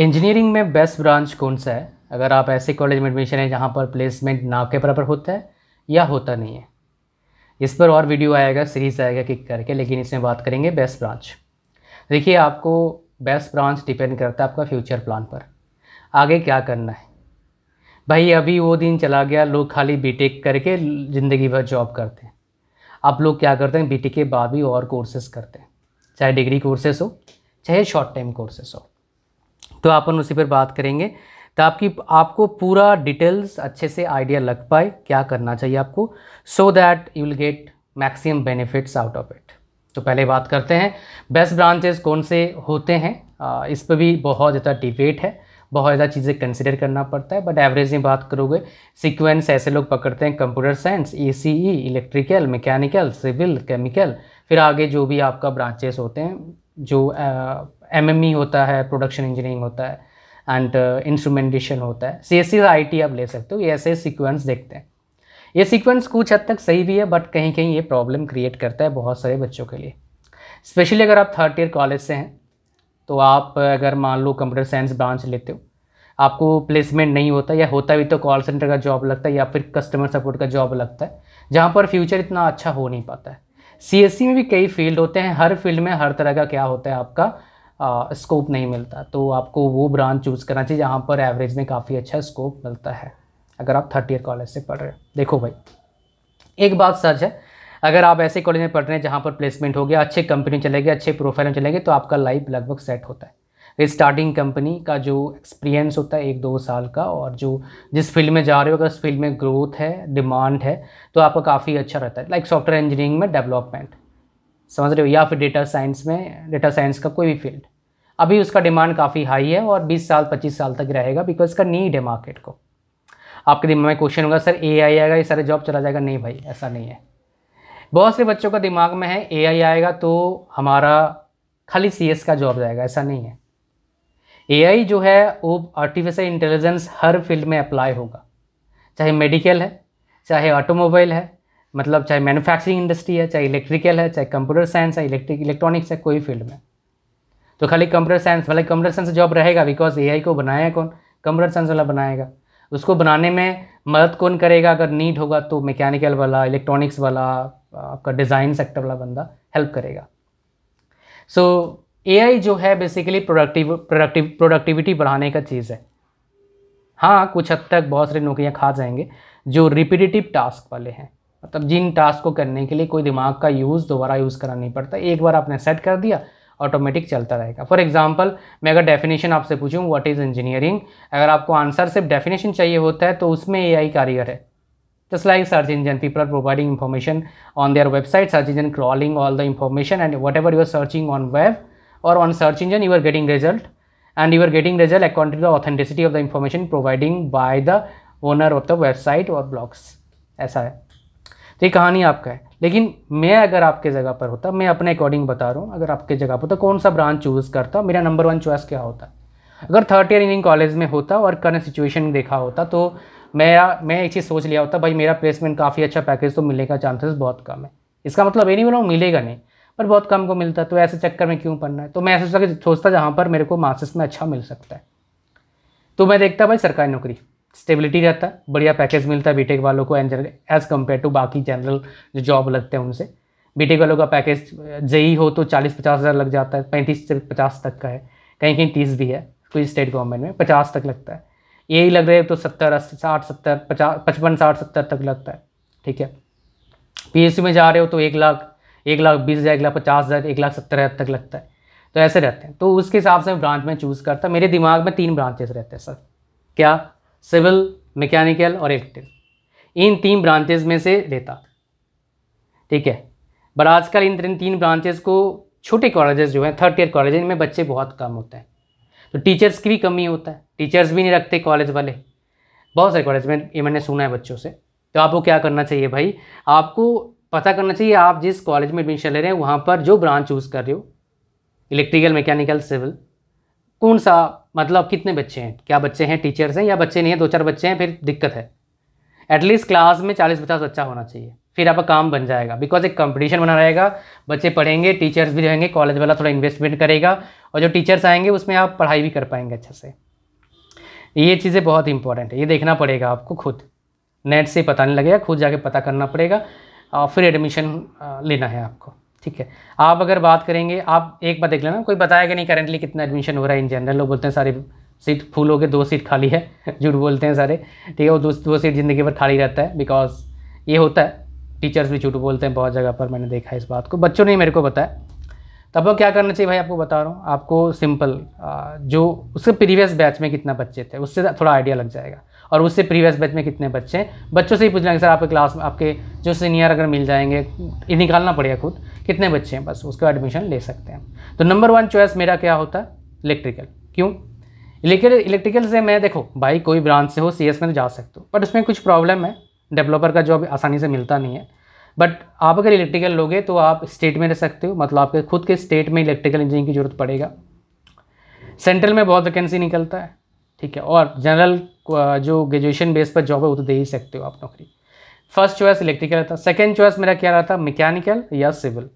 engineering में best branch कौन सा है अगर आप ऐसे कॉलेज में एडमिशन है जहाँ पर प्लेसमेंट ना के बराबर होता है या होता नहीं है इस पर और वीडियो आएगा सीरीज आएगा किक करके लेकिन इसमें बात करेंगे बेस्ट ब्रांच देखिए आपको बेस्ट ब्रांच डिपेंड करता है आपका फ्यूचर प्लान पर आगे क्या करना है भाई अभी वो दिन चला गया लोग खाली टेक करके ज़िंदगी भर जॉब करते हैं आप लोग क्या करते हैं बीटेक के बाद भी और कोर्सेज करते हैं चाहे डिग्री कोर्सेज़ हो चाहे शॉर्ट टाइम कोर्सेस हो तो अपन उसी पर बात करेंगे तो आपकी आपको पूरा डिटेल्स अच्छे से आइडिया लग पाए क्या करना चाहिए आपको so that you will get maximum benefits out of it तो पहले बात करते हैं बेस्ट ब्रांचेस कौन से होते हैं आ, इस पर भी बहुत ज़्यादा डिबेट है बहुत ज़्यादा चीज़ें कंसिडर करना पड़ता है बट एवरेज में बात करोगे सिक्वेंस ऐसे लोग पकड़ते हैं computer science E C E electrical mechanical civil chemical फिर आगे जो भी आपका ब्रांचेस होते हैं जो एम एम ई होता है प्रोडक्शन इंजीनियरिंग होता है एंड इंस्ट्रूमेंटेशन uh, होता है सी एस सी आई टी आप ले सकते हो ये ऐसे सिक्वेंस देखते हैं ये सिक्वेंस कुछ हद तक सही भी है बट कहीं कहीं ये प्रॉब्लम क्रिएट करता है बहुत सारे बच्चों के लिए स्पेशली अगर आप थर्ड ईयर कॉलेज से हैं तो आप अगर मान लो कंप्यूटर साइंस ब्रांच लेते हो आपको प्लेसमेंट नहीं होता या होता भी तो कॉल सेंटर का जॉब लगता है या फिर कस्टमर सपोर्ट का जॉब लगता है जहाँ पर फ्यूचर इतना अच्छा हो नहीं पाता है सी e में भी कई फील्ड होते हैं हर फील्ड में हर तरह का क्या होता है आपका स्कोप नहीं मिलता तो आपको वो ब्रांच चूज़ करना चाहिए जहाँ पर एवरेज में काफ़ी अच्छा स्कोप मिलता है अगर आप थर्ड ईयर कॉलेज से पढ़ रहे हो देखो भाई एक बात सच है अगर आप ऐसे कॉलेज में पढ़ रहे हैं जहाँ पर प्लेसमेंट हो गया अच्छे कंपनी चले गए अच्छे प्रोफाइल में चले गए तो आपका लाइफ लगभग सेट होता है स्टार्टिंग कंपनी का जो एक्सपीरियंस होता है एक दो साल का और जो जिस फील्ड में जा रहे हो अगर उस फील्ड में ग्रोथ है डिमांड है तो आपका काफ़ी अच्छा रहता है लाइक सॉफ्टवेयर इंजीनियरिंग में डेवलपमेंट समझ रहे हो या फिर डेटा साइंस में डेटा साइंस का कोई भी फील्ड अभी उसका डिमांड काफ़ी हाई है और 20 साल 25 साल तक रहेगा बिकॉज इसका नीड है मार्केट को आपके दिमाग में क्वेश्चन होगा सर ए आई आएगा ये सारे जॉब चला जाएगा नहीं भाई ऐसा नहीं है बहुत से बच्चों का दिमाग में है ए आई आएगा तो हमारा खाली सी एस का जॉब जाएगा ऐसा नहीं है ए आई जो है वो आर्टिफिशियल इंटेलिजेंस हर फील्ड में अप्लाई होगा चाहे मेडिकल है चाहे ऑटोमोबाइल है मतलब चाहे मैन्युफैक्चरिंग इंडस्ट्री है चाहे इलेक्ट्रिकल है चाहे कंप्यूटर साइंस है इलेक्ट्रिक इलेक्ट्रॉनिक्स है कोई फील्ड में तो खाली कंप्यूटर साइंस वाला कंप्यूटर साइंस जॉब रहेगा बिकॉज ए को बनाया कौन कंप्यूटर साइंस वाला बनाएगा उसको बनाने में मदद कौन करेगा अगर नीट होगा तो मैकेनिकल वाला इलेक्ट्रॉनिक्स वाला आपका डिज़ाइन सेक्टर वाला बंदा हेल्प करेगा सो ए जो है बेसिकली प्रोडक्टिव प्रोडक्टिव प्रोडक्टिविटी बढ़ाने का चीज़ है हाँ कुछ हद तक बहुत सारी नौकरियाँ खा जाएंगे जो रिपीटिव टास्क वाले हैं मतलब जिन टास्क को करने के लिए कोई दिमाग का यूज़ दोबारा यूज़ कराना नहीं पड़ता एक बार आपने सेट कर दिया ऑटोमेटिक चलता रहेगा फॉर एग्जाम्पल मैं अगर डेफिनेशन आपसे पूछूँ वट इज़ इंजीनियरिंग अगर आपको आंसर सिर्फ डेफिनेशन चाहिए होता है तो उसमें एआई कारीगर है just like search engine people are providing information on their website search engine crawling all the information and whatever you are searching on web और on search engine you are getting result and you are getting result according to the authenticity of the information providing by the owner of the website और blogs ऐसा है तो ये कहानी आपका है लेकिन मैं अगर आपके जगह पर होता मैं अपने अकॉर्डिंग बता रहा हूँ अगर आपके जगह पर होता कौन सा ब्रांच चूज़ करता मेरा नंबर वन चॉइस क्या होता अगर थर्ड ईयर इंजीनियरिंग कॉलेज में होता और करंट सिचुएशन देखा होता तो मेरा मैं एक चीज़ सोच लिया होता भाई मेरा प्लेसमेंट काफ़ी अच्छा पैकेज तो मिलने का चांसेस बहुत कम है इसका मतलब ये नहीं बोला मिलेगा नहीं पर बहुत कम को मिलता तो ऐसे चक्कर में क्यों पढ़ना है तो मैं ऐसे सोचता जहाँ पर मेरे को मास्टर्स में अच्छा मिल सकता है तो मैं देखता भाई सरकारी नौकरी स्टेबिलिटी रहता है बढ़िया पैकेज मिलता है बीटेक e वालों को एज कम्पेयर टू बाकी जनरल जो जॉब लगते हैं उनसे बीटेक e वालों का पैकेज जई हो तो चालीस पचास हज़ार लग जाता है पैंतीस से पचास तक का है कहीं कहीं तीस भी है कोई स्टेट गवर्नमेंट में पचास तक लगता है यही लग रहे तो सत्तर अस्सी साठ सत्तर पचास पचपन साठ सत्तर तक लगता है ठीक है पी में जा रहे हो तो एक लाख एक लाख बीस हज़ार एक लाख पचास हज़ार एक लाख सत्तर हज़ार तक लगता है तो ऐसे रहते हैं तो उसके हिसाब से मैं ब्रांच में चूज़ करता मेरे दिमाग में तीन ब्रांचेस रहते हैं सर क्या सिविल मैकेनिकल और इलेक्ट्रिकल इन तीन ब्रांचेज में से लेता ठीक है बट आजकल इन तीन ब्रांचेज को छोटे कॉलेजेस जो हैं थर्ड ईयर कॉलेज इनमें बच्चे बहुत कम होते हैं तो टीचर्स की भी कमी होता है टीचर्स भी नहीं रखते कॉलेज वाले बहुत सारे कॉलेज में ये मैंने सुना है बच्चों से तो आपको क्या करना चाहिए भाई आपको पता करना चाहिए आप जिस कॉलेज में एडमिशन ले रहे हैं वहाँ पर जो ब्रांच चूज़ कर रहे हो इलेक्ट्रिकल मैकेनिकल सिविल कौन सा मतलब कितने बच्चे हैं क्या बच्चे हैं टीचर्स हैं या बच्चे नहीं हैं दो चार बच्चे हैं फिर दिक्कत है एटलीस्ट क्लास में चालीस पचास बच्चा होना चाहिए फिर आपका काम बन जाएगा बिकॉज एक कंपटीशन बना रहेगा बच्चे पढ़ेंगे टीचर्स भी रहेंगे कॉलेज वाला थोड़ा इन्वेस्टमेंट करेगा और जो टीचर्स आएंगे उसमें आप पढ़ाई भी कर पाएंगे अच्छे से ये चीज़ें बहुत इंपॉर्टेंट है ये देखना पड़ेगा आपको खुद नेट से पता नहीं लगेगा खुद जाके पता करना पड़ेगा और फिर एडमिशन लेना है आपको ठीक है आप अगर बात करेंगे आप एक बार देख लेना कोई बताया कि नहीं करेंटली कितना एडमिशन हो रहा है इन जनरल लोग बोलते हैं सारी सीट फुल हो गए दो सीट खाली है झूठ बोलते हैं सारे ठीक है वो दो दो सीट ज़िंदगी भर खाली रहता है बिकॉज ये होता है टीचर्स भी झूठ बोलते हैं बहुत जगह पर मैंने देखा है इस बात को बच्चों ने मेरे को बताया तब तो वो क्या करना चाहिए भाई आपको बता रहा हूँ आपको सिंपल जो उसके प्रीवियस बैच में कितना बच्चे थे उससे थोड़ा आइडिया लग जाएगा और उससे प्रीवियस बैच में कितने बच्चे हैं बच्चों से ही पूछ लेंगे सर आपके क्लास में आपके जो सीनियर अगर मिल जाएंगे निकालना पड़ेगा खुद कितने बच्चे हैं बस उसका एडमिशन ले सकते हैं तो नंबर वन चॉइस मेरा क्या होता है इलेक्ट्रिकल क्यों इलेक्ट्रिकल इलेक्ट्रिकल से मैं देखो भाई कोई ब्रांच से हो सी एस में तो जा सकते हो बट उसमें कुछ प्रॉब्लम है डेवलपर का जॉब आसानी से मिलता नहीं है बट आप अगर इलेक्ट्रिकल लोगे तो आप स्टेट में रह सकते हो मतलब आपके खुद के स्टेट में इलेक्ट्रिकल इंजीनियरिंग की ज़रूरत पड़ेगा सेंट्रल में बहुत वैकेंसी निकलता है ठीक है और जनरल जो ग्रेजुएशन बेस पर जॉब है वो तो दे ही सकते हो आप नौकरी फर्स्ट चॉइस इलेक्ट्रिकल रहता सेकेंड चॉइस मेरा क्या रहा था मैकेनिकल या सिविल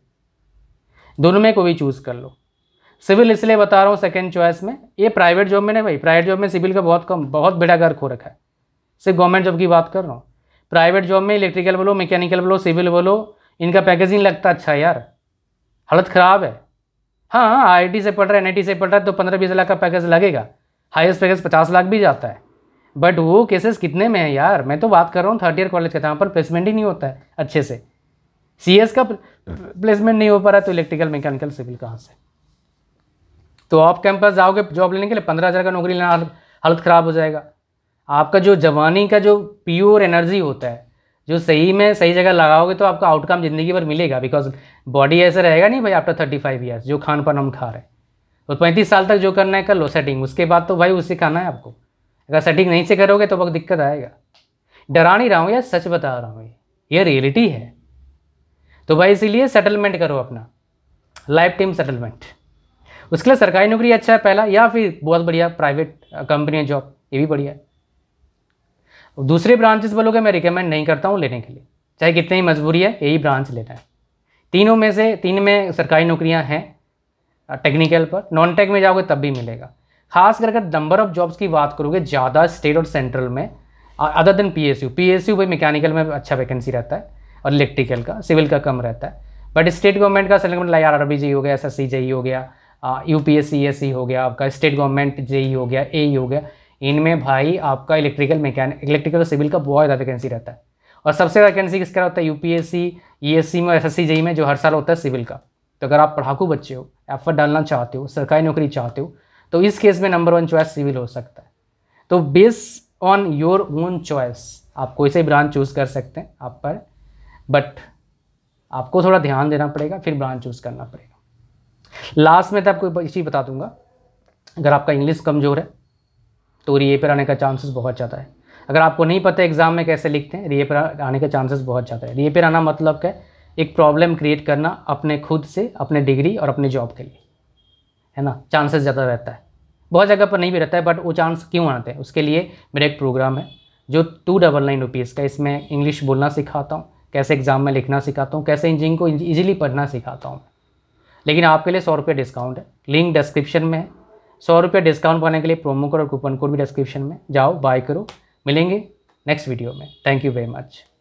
दोनों में कोई भी चूज़ कर लो सिविल इसलिए बता रहा हूँ सेकेंड चॉइस में ये प्राइवेट जॉब में नहीं भाई प्राइवेट जॉब में सिविल का बहुत कम बहुत बेड़ा गर्क हो रखा है सिर्फ गवर्नमेंट जॉब की बात कर रहा हूँ प्राइवेट जॉब में इलेक्ट्रिकल बोलो मैकेनिकल बोलो सिविल बोलो इनका पैकेजिंग लगता अच्छा यार हालत ख़राब है हाँ हाँ आई से पढ़ रहा है एन से पढ़ रहा है तो पंद्रह बीस लाख का पैकेज लगेगा हाइस्ट पैकेज पचास लाख भी जाता है बट वो केसेस कितने में है यार मैं तो बात कर रहा हूँ थर्ड ईयर कॉलेज का जहाँ पर प्लेसमेंट ही नहीं होता है अच्छे से सी का प्लेसमेंट नहीं हो पा रहा तो इलेक्ट्रिकल मैकेनिकल सिविल कहाँ से तो आप कैंपस जाओगे जॉब लेने के लिए पंद्रह हज़ार का नौकरी लेना हालत ख़राब हो जाएगा आपका जो जवानी का जो प्योर एनर्जी होता है जो सही में सही जगह लगाओगे तो आपका आउटकम ज़िंदगी भर मिलेगा बिकॉज बॉडी ऐसा रहेगा नहीं भाई आफ्टर थर्टी फाइव ईयर्स जो खान पान हम खा रहे हैं और तो पैंतीस साल तक जो करना है कर लो सेटिंग उसके बाद तो भाई उससे खाना है आपको अगर सटीक नहीं से करोगे तो बहुत दिक्कत आएगा डरा नहीं रहा हूँ या सच बता रहा हूँ ये रियलिटी है तो भाई इसीलिए सेटलमेंट करो अपना लाइफ टाइम सेटलमेंट उसके लिए सरकारी नौकरी अच्छा है पहला या फिर बहुत बढ़िया प्राइवेट कंपनी जॉब ये भी बढ़िया है दूसरे ब्रांचेस बोलोगे मैं रिकमेंड नहीं करता हूँ लेने के लिए चाहे कितनी ही मजबूरी है यही ब्रांच लेना है तीनों में से तीन में सरकारी नौकरियाँ हैं टेक्निकल पर नॉन टेक में जाओगे तब भी मिलेगा खास कर अगर नंबर ऑफ जॉब्स की बात करोगे ज़्यादा स्टेट और सेंट्रल में other than P S U P S U भाई मैकेनिकल में अच्छा वैकेंसी रहता है और इलेक्ट्रिकल का सिविल का कम रहता है बट स्टेट गवर्नमेंट का सेलेक्ट मतलब आर आर बी हो गया एस एस सी जेई हो गया U P S C S C हो गया आपका स्टेट गवर्नमेंट जे ई हो गया ए e हो गया इनमें भाई आपका इलेक्ट्रिकल मैकेनिक इलेक्ट्रिकल और सिविल का बहुत ज़्यादा वैकेंसी रहता है और सबसे वैकेंसी किसका होता है U P S C E S C में एस एस सी जेई में जो हर साल होता है सिविल का तो अगर आप पढ़ाकू बच्चे हो एफर्ट डालना चाहते हो सरकारी नौकरी चाहते हो तो इस केस में नंबर वन चॉइस सिविल हो सकता है तो base on your own choice आप कोई से ब्रांच चूज़ कर सकते हैं आप पर बट आपको थोड़ा ध्यान देना पड़ेगा फिर ब्रांच चूज़ करना पड़ेगा लास्ट में तो आपको इसी बता दूंगा अगर आपका इंग्लिश कमज़ोर है तो रिए पर आने का चांसेस बहुत ज़्यादा है अगर आपको नहीं पता एग्ज़ाम में कैसे लिखते हैं रिए पर आने का चांसेस बहुत ज़्यादा है रिए पर आना मतलब क्या एक प्रॉब्लम क्रिएट करना अपने खुद से अपने डिग्री और अपने जॉब के लिए है ना चांसेस ज़्यादा रहता है बहुत जगह पर नहीं भी रहता है बट वो चांस क्यों आते हैं उसके लिए मेरा एक प्रोग्राम है जो टू डबल नाइन रुपीज़ का इसमें इंग्लिश बोलना सिखाता हूँ कैसे एग्ज़ाम में लिखना सिखाता हूँ कैसे इंजीनियरिंग को ईजिली पढ़ना सिखाता हूँ लेकिन आपके लिए सौ रुपये डिस्काउंट है लिंक डिस्क्रिप्शन में है सौ रुपये डिस्काउंट पाने के लिए प्रोमो कोड और कूपन कोड भी डिस्क्रिप्शन में जाओ बाय करो मिलेंगे नेक्स्ट वीडियो में थैंक यू वेरी मच